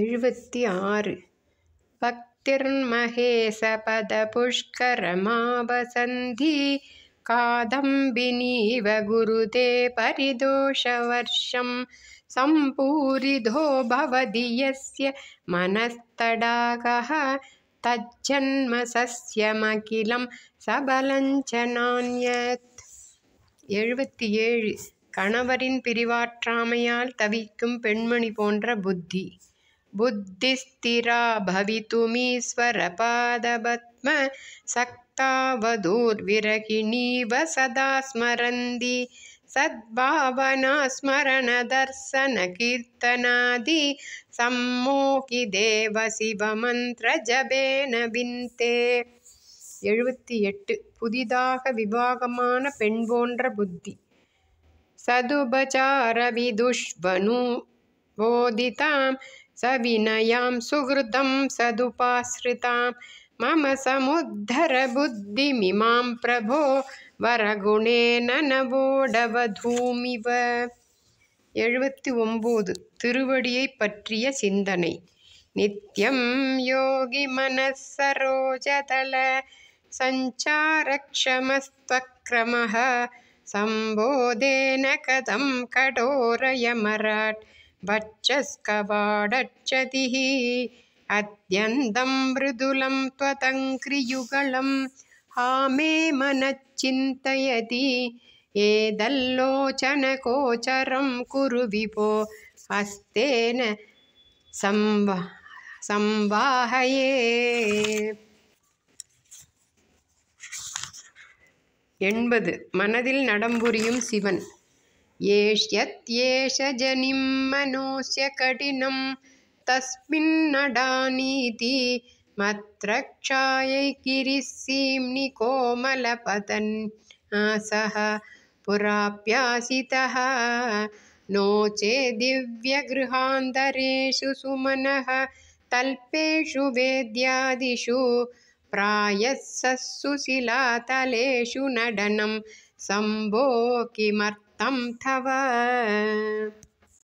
எழுபத்தி ஆறு பக்திர்மகேசபத புஷ்கரமாபசந்தி कादम्बिनीव गुरुते परिदोषवर्षं सम्पूरिधो भवति यस्य मनस्तडागः तज्जन्मसस्यमखिलं सबलं च नान्यत् எழுபத்தி ஏழு கணவரின் பிரிவாற்றாமையால் தவிக்கும் பெண்மணி போன்ற புத்தி बुद्धिस्थिरा भवितुमीश्वरपादपत्म सक्तावधूर्विरहिणीव सदा स्मरन्ति सद्भावना स्मरणदर्शनकीर्तनादि सम्मोकिदेव शिवमन्त्रजबेन विन्ते ए पुदिदागविभागमान पेण्बोढ्र बुद्धि सदुपचारविदुष्वनुबोधिताम् सविनयां सुहृतं सदुपाश्रितां मम बुद्धिमिमां प्रभो वरगुणेन नवोढवधूमिव एवड्यै पठ्य चिन्तने नित्यं योगिमनःसरोजदल सञ्चारक्षमस्त्वक्रमः सम्बोधेन कथं कठोरयमराट् भक्षस्कवाडक्षतिः अत्यन्तं मृदुलं त्वतङ्क्रियुगलं हा मे मनश्चिन्तयति एदल्लोचनकोचरं कुरु विभो हस्तेन संवा संवाहये எண்பது மனதில் நடம்புரியும் சிவன் येष्यत्येष जनिं मनोऽस्य कठिनं तस्मिन्नडानीति मत्रक्षायै मत्त्रक्षायै कोमलपतन् सः पुराप्यासितः नो चेत् दिव्यगृहान्तरेषु सुमनः तल्पेषु वेद्यादिषु प्रायः सुशिलातलेषु नडनं सम्भो किमर्थ तं तव